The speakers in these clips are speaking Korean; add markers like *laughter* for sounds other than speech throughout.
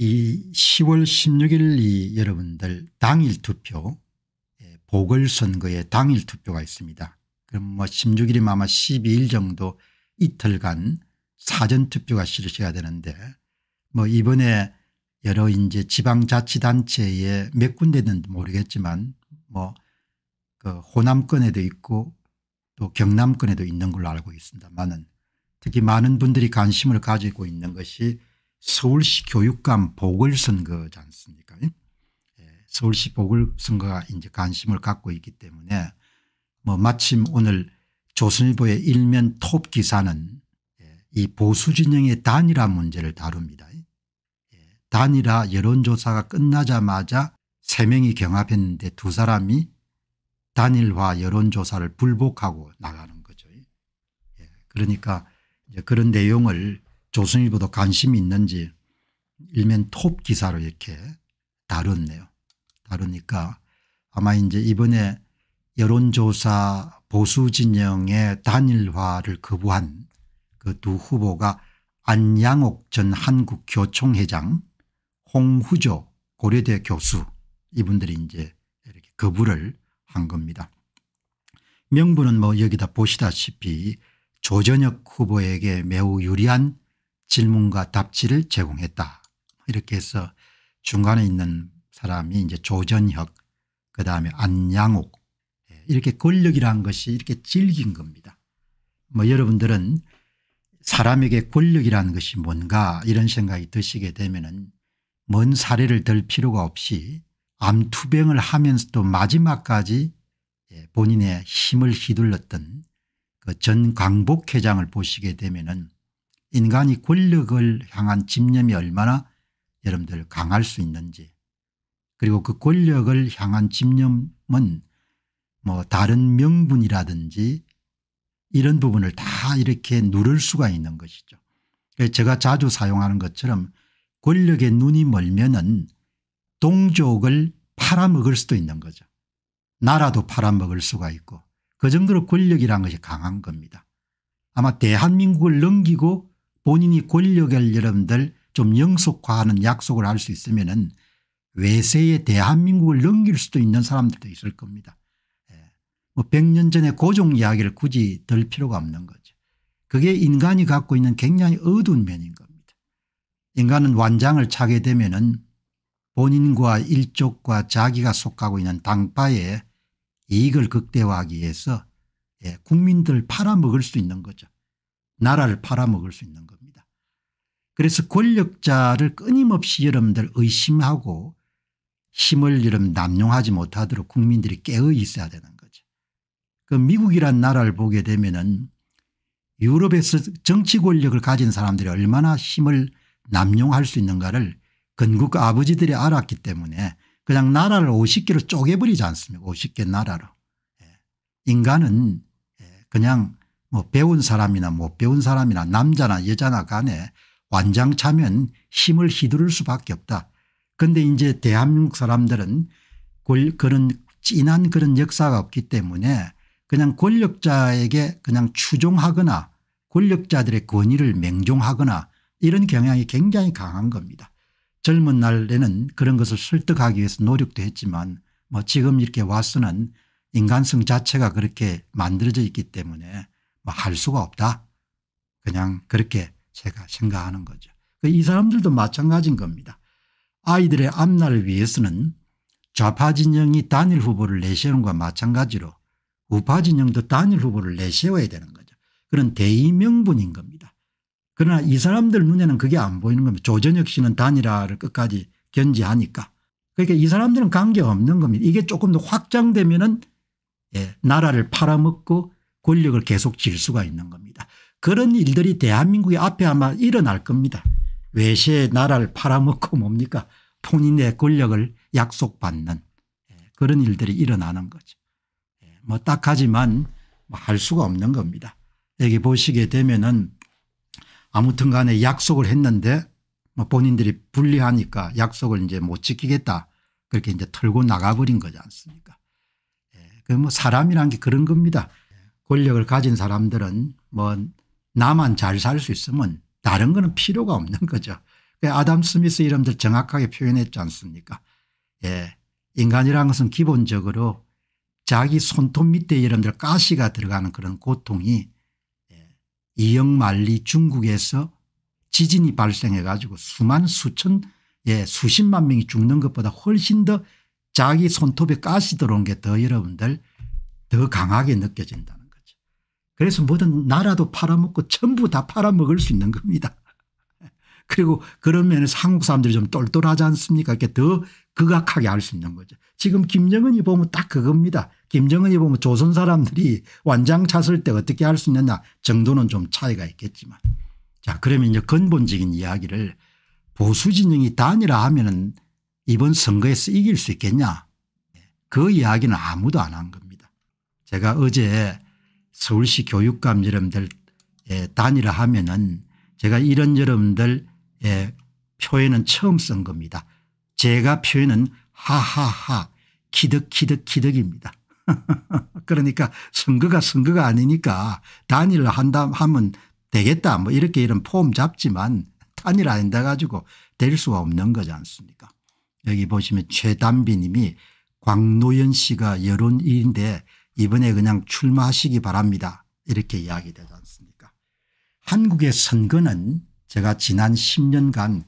이 10월 16일 이 여러분들 당일 투표 예, 보궐선거에 당일 투표가 있습니다. 그럼 뭐 16일이면 아마 12일 정도 이틀간 사전투표가 실시가 되는데 뭐 이번에 여러 이제 지방자치단체에 몇 군데는 모르겠지만 뭐그 호남권에도 있고 또 경남권에도 있는 걸로 알고 있습니다만은 특히 많은 분들이 관심을 가지고 있는 것이 서울시 교육감 보궐선거지 않습니까 예? 서울시 보궐선거가 이제 관심을 갖고 있기 때문에 뭐 마침 오늘 조선일보의 일면 톱 기사는 예, 이 보수진영의 단일화 문제를 다룹니다. 예, 단일화 여론조사가 끝나자마자 3명이 경합했는데 두 사람이 단일화 여론조사를 불복하고 나가는 거죠. 그러니까 그런 내용을 조선일보도 관심이 있는지 일면 톱 기사로 이렇게 다뤘네요. 다루니까 아마 이제 이번에 여론조사 보수진영의 단일화를 거부한 그 두 후보가 안양옥 전 한국교총회장 홍후조 고려대 교수 이분들이 이제 이렇게 거부를 한 겁니다. 명분은 뭐 여기다 보시다시피 조전혁 후보에게 매우 유리한 질문과 답지를 제공했다. 이렇게 해서 중간에 있는 사람이 이제 조전혁 그다음에 안양옥 이렇게 권력이라는 것이 이렇게 질긴 겁니다. 뭐 여러분들은 사람에게 권력이라는 것이 뭔가 이런 생각이 드시게 되면 은먼 사례를 들 필요가 없이 암투병을 하면서도 마지막까지 예, 본인의 힘을 휘둘렀던 그 전광복 회장을 보시게 되면 은 인간이 권력을 향한 집념이 얼마나 여러분들 강할 수 있는지 그리고 그 권력을 향한 집념은 뭐 다른 명분이라든지 이런 부분을 다 이렇게 누를 수가 있는 것이죠. 제가 자주 사용하는 것처럼 권력의 눈이 멀면 은 동족을 팔아먹을 수도 있는 거죠. 나라도 팔아먹을 수가 있고 그 정도로 권력이라는 것이 강한 겁니다. 아마 대한민국을 넘기고 본인이 권력을 여러분들 좀 영속화하는 약속을 할 수 있으면 은 외세의 대한민국을 넘길 수도 있는 사람들도 있을 겁니다. 예. 뭐 100년 전의 고종 이야기를 굳이 들 필요가 없는 거죠. 그게 인간이 갖고 있는 굉장히 어두운 면인 겁니다. 인간은 완장을 차게 되면 은 본인과 일족과 자기가 속하고 있는 당파의 이익을 극대화하기 위해서 예, 국민들 팔아먹을 수 있는 거죠. 나라를 팔아먹을 수 있는 겁니다. 그래서 권력자를 끊임없이 여러분들 의심하고 힘을 여러분 남용하지 못하도록 국민들이 깨어 있어야 되는 거죠. 그 미국이란 나라를 보게 되면은 유럽에서 정치 권력을 가진 사람들이 얼마나 힘을 남용할 수 있는가를 건국 아버지들이 알았기 때문에 그냥 나라를 50개로 쪼개버리지 않습니까 50개 나라로. 예. 인간은 예, 그냥 뭐 배운 사람이나 못 배운 사람이나 남자나 여자나 간에 완장차면 힘을 휘두를 수밖에 없다. 그런데 이제 대한민국 사람들은 그런 진한 그런 역사가 없기 때문에 그냥 권력자에게 그냥 추종하거나 권력자들의 권위를 맹종하거나 이런 경향이 굉장히 강한 겁니다. 젊은 날에는 그런 것을 설득하기 위해서 노력도 했지만 뭐 지금 이렇게 와서는 인간성 자체가 그렇게 만들어져 있기 때문에 뭐 할 수가 없다. 그냥 그렇게 제가 생각하는 거죠. 그 이 사람들도 마찬가지인 겁니다. 아이들의 앞날을 위해서는 좌파 진영이 단일 후보를 내세우는 것과 마찬가지로 우파 진영도 단일 후보를 내세워야 되는 거죠. 그런 대의명분인 겁니다. 그러나 이 사람들 눈에는 그게 안 보이는 겁니다. 조전혁 씨는 단일화를 끝까지 견지하니까. 그러니까 이 사람들은 관계없는 겁니다. 이게 조금 더 확장되면 은 예, 나라를 팔아먹고 권력을 계속 질 수가 있는 겁니다. 그런 일들이 대한민국의 앞에 아마 일어날 겁니다. 외세의 나라를 팔아먹고 뭡니까 본인의 권력을 약속받는 예, 그런 일들이 일어나는 거죠. 예, 뭐 딱하지만 뭐할 수가 없는 겁니다. 여기 보시게 되면은 아무튼 간에 약속을 했는데 뭐 본인들이 불리하니까 약속을 이제 못 지키겠다 그렇게 이제 털고 나가버린 거지 않습니까 예, 그뭐 사람이란 게 그런 겁니다. 권력을 가진 사람들은 뭐 나만 잘 살 수 있으면 다른 거는 필요가 없는 거죠. 그 아담 스미스 이름들 정확하게 표현했지 않습니까 예. 인간이라는 것은 기본적으로 자기 손톱 밑에 이름들 가시가 들어가는 그런 고통이 예, 이영만리 중국에서 지진이 발생해 가지고 수만 수천 예 수십만 명이 죽는 것보다 훨씬 더 자기 손톱에 가시 들어온 게 더 여러분들 더 강하게 느껴진다. 그래서 뭐든 나라도 팔아먹고 전부 다 팔아먹을 수 있는 겁니다. *laughs* 그리고 그런 면에서 한국 사람들이 좀 똘똘하지 않습니까? 이렇게 더 극악하게 할 수 있는 거죠. 지금 김정은이 보면 딱 그겁니다. 김정은이 보면 조선 사람들이 완장 찼을 때 어떻게 할 수 있느냐 정도는 좀 차이가 있겠지만. 자, 그러면 이제 근본적인 이야기를 보수 진영이 단일화하면 이번 선거에서 이길 수 있겠냐? 그 이야기는 아무도 안 한 겁니다. 제가 어제 서울시 교육감 여러분들 예, 단일화 하면은 제가 이런 여러분들 예, 표현은 처음 쓴 겁니다. 제가 표현은 하하하 기득기득기득입니다. *laughs* 그러니까 선거가 선거가 아니니까 단일화 한다 하면 되겠다 뭐 이렇게 이런 폼 잡지만 단일화 한다 가지고 될 수가 없는 거지 않습니까 여기 보시면 최단비 님이 광노연 씨가 여론 1인데 이번에 그냥 출마하시기 바랍니다. 이렇게 이야기되지 않습니까 한국의 선거는 제가 지난 10년간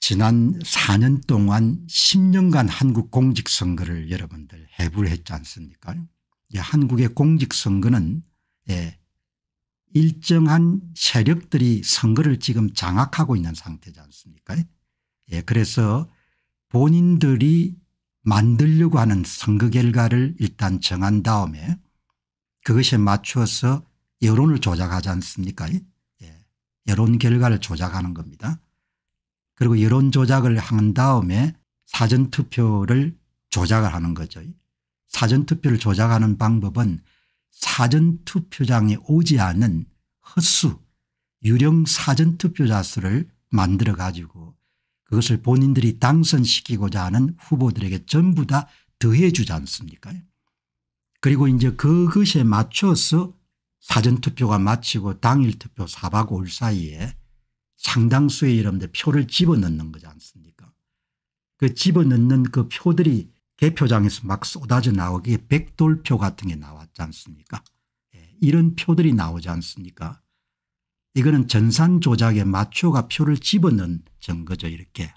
지난 4년 동안 10년간 한국 공직선거를 여러분들 해부를 했지 않습니까 예, 한국의 공직선거는 예, 일정한 세력들이 선거를 지금 장악하고 있는 상태지 않습니까 예, 그래서 본인들이 만들려고 하는 선거 결과를 일단 정한 다음에 그것에 맞추어서 여론을 조작하지 않습니까 예. 여론 결과를 조작하는 겁니다. 그리고 여론 조작을 한 다음에 사전투표를 조작을 하는 거죠. 사전투표를 조작하는 방법은 사전투표장에 오지 않은 헛수 유령 사전투표자 수를 만들어 가지고 그것을 본인들이 당선시키고자 하는 후보들에게 전부 다 더해 주지 않습니까 그리고 이제 그것에 맞춰서 사전투표가 마치고 당일투표 4박 5일 사이에 상당수의 이름들 표를 집어넣는 거지 않습니까 그 집어넣는 그 표들이 개표장에서 막 쏟아져 나오기에 백돌표 같은 게 나왔지 않습니까 예, 이런 표들이 나오지 않습니까 이거는 전산 조작에 맞춰가 표를 집어넣은 증거죠 이렇게.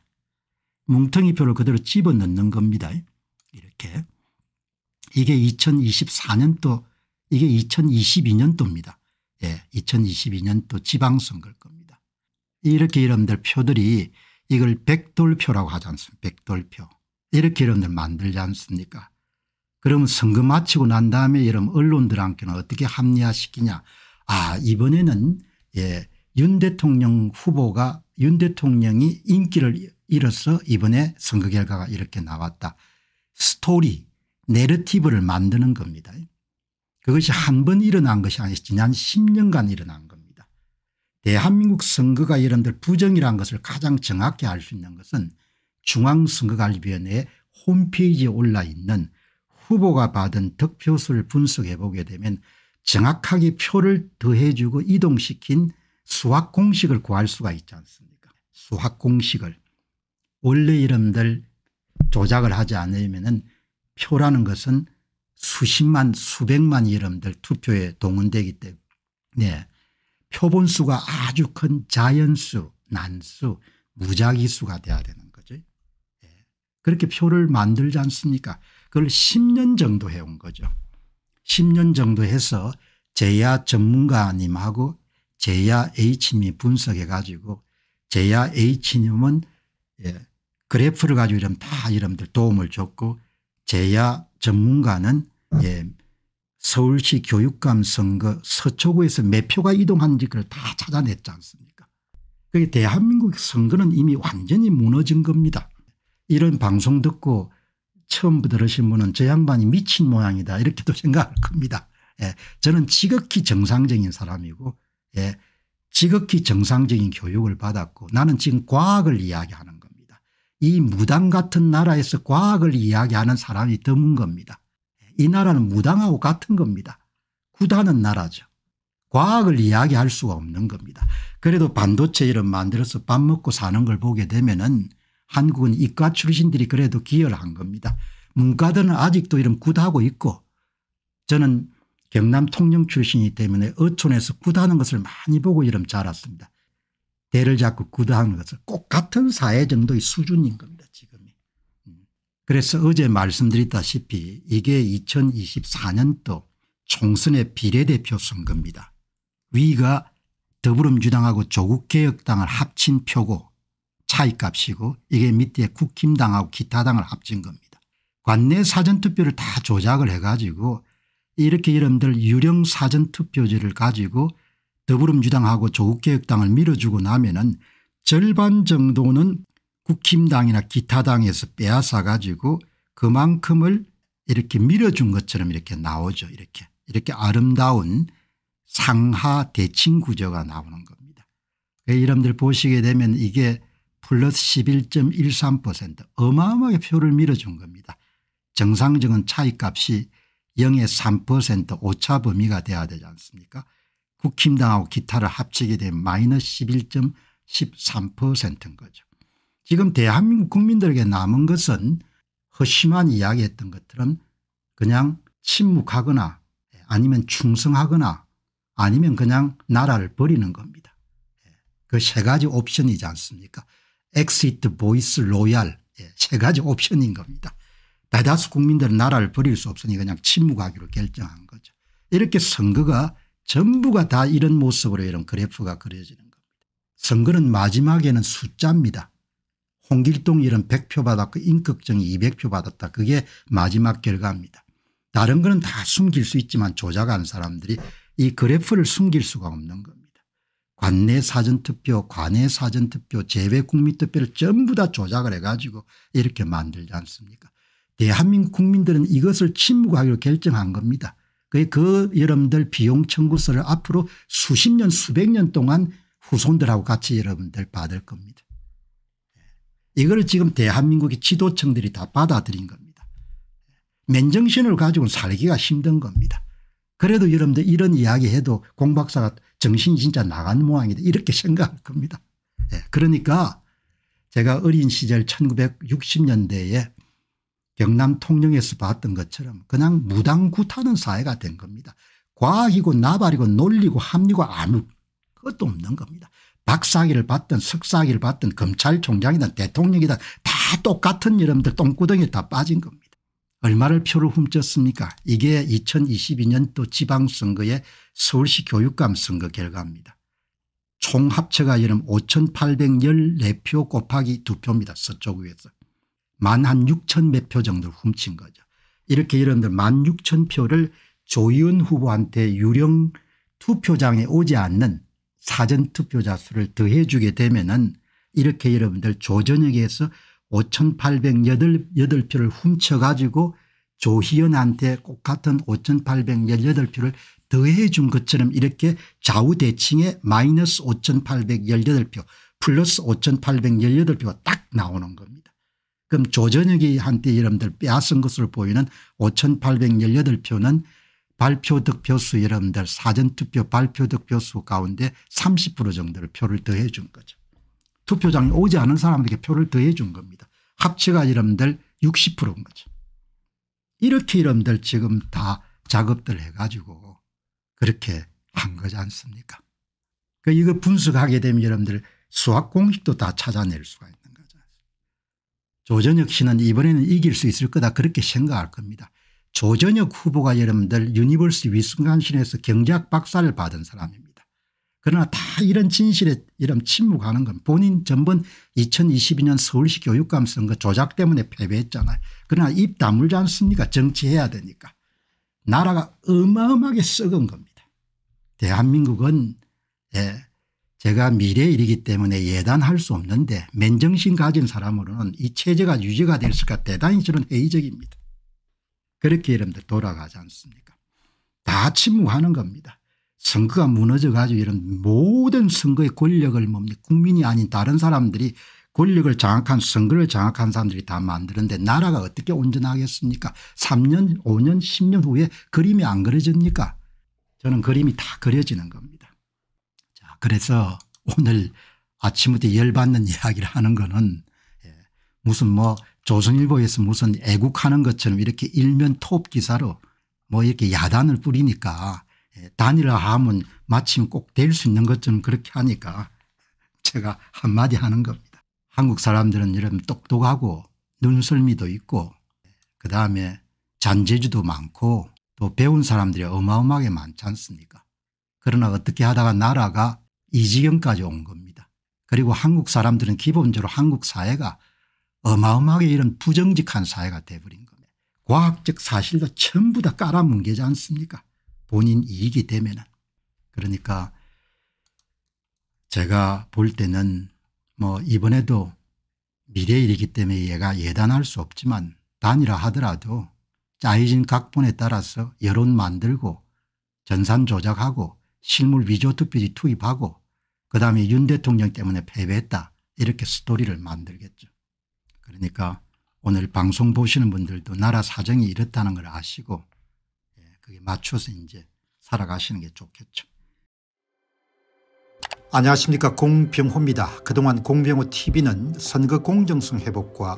뭉텅이 표를 그대로 집어넣는 겁니다. 이렇게. 이게 2024년도 이게 2022년도입니다. 예, 2022년도 지방선거일 겁니다. 이렇게 여러분들 표들이 이걸 백돌표라고 하지 않습니까 백돌표. 이렇게 여러분들 만들지 않습니까 그럼 선거 마치고 난 다음에 여러분 언론들한테는 어떻게 합리화시키냐 아 이번에는 예, 윤 대통령 후보가 윤 대통령이 인기를 잃어서 이번에 선거 결과가 이렇게 나왔다. 스토리 내러티브를 만드는 겁니다. 그것이 한 번 일어난 것이 아니라 지난 10년간 일어난 겁니다. 대한민국 선거가 여러분들 부정이라는 것을 가장 정확히 알 수 있는 것은 중앙선거관리위원회 홈페이지에 올라 있는 후보가 받은 득표수를 분석해 보게 되면 정확하게 표를 더해주고 이동시킨 수학 공식을 구할 수가 있지 않습니까 수학 공식을 원래 이름들 조작을 하지 않으면 표라는 것은 수십만 수백만 이름들 투표에 동원되기 때문에 표본수가 아주 큰 자연수 난수 무작위수가 돼야 되는 거죠. 예. 그렇게 표를 만들지 않습니까 그걸 10년 정도 해온 거죠. 10년 정도 해서 제야 전문가님하고 제야 H님이 분석해 가지고 제야 H님은 예, 그래프를 가지고 이런 다 여러분들 도움을 줬고 제야 전문가는 예, 서울시 교육감 선거 서초구에서 몇 표가 이동한지 그걸 다 찾아냈지 않습니까 그게 대한민국 선거는 이미 완전히 무너진 겁니다. 이런 방송 듣고 처음 들으신 분은 저 양반이 미친 모양이다 이렇게도 *laughs* 생각할 겁니다. 예. 저는 지극히 정상적인 사람이고 예. 지극히 정상적인 교육을 받았고 나는 지금 과학을 이야기하는 겁니다. 이 무당 같은 나라에서 과학을 이야기하는 사람이 드문 겁니다. 이 나라는 무당하고 같은 겁니다. 구다는 나라죠. 과학을 이야기할 수가 없는 겁니다. 그래도 반도체 이런 만들어서 밥 먹고 사는 걸 보게 되면은 한국은 이과 출신들이 그래도 기여를 한 겁니다. 문과들은 아직도 이런 구다하고 있고 저는 경남 통영 출신이기 때문에 어촌에서 구다하는 것을 많이 보고 이름 자랐습니다. 대를 잡고 구다하는 것은꼭 같은 사회 정도의 수준인 겁니다 지금이. 음. 그래서 어제 말씀드렸다시피 이게 2024년도 총선의 비례대표 선거입니다. 위가 더불어민주당하고 조국개혁당을 합친 표고 차이값이고 이게 밑에 국힘당하고 기타당을 합친 겁니다. 관내 사전투표를 다 조작을 해가지고 이렇게 여러분들 유령 사전투표제를 가지고 더불어민주당하고 조국개혁당을 밀어주고 나면은 절반 정도는 국힘당이나 기타당에서 빼앗아 가지고 그만큼을 이렇게 밀어준 것처럼 이렇게 나오죠 이렇게 이렇게 아름다운 상하 대칭 구조가 나오는 겁니다. 여러분들 그 보시게 되면 이게 플러스 11.13% 어마어마하게 표를 밀어준 겁니다. 정상적인 차이값이 0의 3% 오차 범위가 돼야 되지 않습니까 국힘당하고 기타를 합치게 되 마이너스 11.13%인 거죠. 지금 대한민국 국민들에게 남은 것은 허심한 이야기했던 것들은 그냥 침묵하거나 아니면 충성하거나 아니면 그냥 나라를 버리는 겁니다. 그 세 가지 옵션이지 않습니까 엑시트 보이스 로얄 세 가지 옵션인 겁니다. 대다수 국민들은 나라를 버릴 수 없으니 그냥 침묵하기로 결정한 거죠. 이렇게 선거가 전부가 다 이런 모습으로 이런 그래프가 그려지는 겁니다. 선거는 마지막에는 숫자입니다. 홍길동 이런 100표 받았고 인극정이 200표 받았다. 그게 마지막 결과입니다. 다른 거는 다 숨길 수 있지만 조작한 사람들이 이 그래프를 숨길 수가 없는 겁니다. 관내 사전투표 관내 사전투표 제외 국민투표를 전부 다 조작을 해가지고 이렇게 만들지 않습니까 대한민국 국민들은 이것을 침묵하기로 결정한 겁니다. 그, 그 여러분들 비용 청구서를 앞으로 수십 년 수백 년 동안 후손들하고 같이 여러분들 받을 겁니다. 예. 이걸 지금 대한민국의 지도층들이 다 받아들인 겁니다. 예. 맨정신을 가지고 살기가 힘든 겁니다. 그래도 여러분들 이런 이야기해도 공박사가 정신이 진짜 나간 모양이다 이렇게 *laughs* 생각할 겁니다. 예. 그러니까 제가 어린 시절 1960년대에 경남 통영에서 봤던 것처럼 그냥 무당구타는 사회가 된 겁니다. 과학이고 나발이고 논리고 합리고 아무 것도 없는 겁니다. 박사학위를 받든 석사학위를 받든 검찰총장이든 대통령이든 다 똑같은 여러분들 똥구덩이에 다 빠진 겁니다. 얼마를 표를 훔쳤습니까? 이게 2022년 또 지방선거에 서울시 교육감 선거 결과입니다. 총 합체가 여름 5814표 곱하기 2표입니다. 서쪽 위에서. 만 한 6천 몇 표 정도 훔친 거죠. 이렇게 여러분들 만 6천 표를 조희은 후보한테 유령 투표장에 오지 않는 사전투표자 수를 더해 주게 되면 은 이렇게 여러분들 조전역에서 5818표를 훔쳐가지고 조희연한테 똑같은 5818표를 더해 준 것처럼 이렇게 좌우대칭에 마이너스 5818표 플러스 5818표가 딱 나오는 겁니다. 그럼 조전혁이 한때 여러분들 빼앗은 것으로 보이는 5818표는 발표 득표수 여러분들 사전투표 발표 득표수 가운데 30% 정도를 표를 더해 준 거죠. 투표장에 오지 않은 사람에게 표를 더해 준 겁니다. 합체가 여러분들 60%인 거죠. 이렇게 여러분들 지금 다 작업들 해가지고 그렇게 한 거지 않습니까 그 이거 분석하게 되면 여러분들 수학 공식도 다 찾아낼 수가 있는 거죠. 조전혁 씨는 이번에는 이길 수 있을 거다 그렇게 생각할 겁니다. 조전혁 후보가 여러분들 유니버스 위스콘신에서 경제학 박사를 받은 사람입니다. 그러나 다 이런 진실에 이런 침묵하는 건 본인 전번 2022년 서울시 교육감 선거 조작 때문에 패배했잖아요. 그러나 입 다물지 않습니까 정치해야 되니까. 나라가 어마어마하게 썩은 겁니다. 대한민국은 예, 제가 미래의 일이기 때문에 예단할 수 없는데 맨정신 가진 사람으로는 이 체제가 유지가 될수가 대단히 저는 회의적입니다. 그렇게 여러분들 돌아가지 않습니까 다 침묵하는 겁니다. 선거가 무너져 가지고 이런 모든 선거의 권력을 뭡니까 국민이 아닌 다른 사람들이 권력을 장악한 선거를 장악한 사람들이 다 만드는데 나라가 어떻게 온전하겠습니까 3년 5년 10년 후에 그림이 안 그려집니까 저는 그림이 다 그려지는 겁니다. 자, 그래서 오늘 아침부터 열받는 *laughs* 이야기를 하는 거는 예, 무슨 뭐 조선일보에서 무슨 애국하는 것처럼 이렇게 일면 톱 기사로 뭐 이렇게 야단을 뿌리니까 예, 단일화하면 마침 꼭 될 수 있는 것처럼 그렇게 하니까 제가 한마디 하는 겁니다. 한국 사람들은 이런 똑똑하고 눈썰미도 있고 예, 그다음에 잔재주도 많고 또 배운 사람들이 어마어마하게 많지 않습니까 그러나 어떻게 하다가 나라가 이 지경까지 온 겁니다. 그리고 한국 사람들은 기본적으로 한국 사회가 어마어마하게 이런 부정직한 사회가 돼버린 겁니다. 과학적 사실도 전부 다 깔아뭉개지 않습니까 본인 이익이 되면은. 그러니까 제가 볼 때는 뭐 이번에도 미래일이기 때문에 얘가 예단할 수 없지만 단일화 하더라도 짜여진 각본에 따라서 여론 만들고 전산 조작하고 실물 위조 특별히 투입하고 그 다음에 윤 대통령 때문에 패배했다 이렇게 스토리를 만들겠죠. 그러니까 오늘 방송 보시는 분들도 나라 사정이 이렇다는 걸 아시고 예, 그게 맞춰서 이제 살아가시는 게 좋겠죠. 안녕하십니까 공병호입니다. 그동안 공병호 tv는 선거 공정성 회복과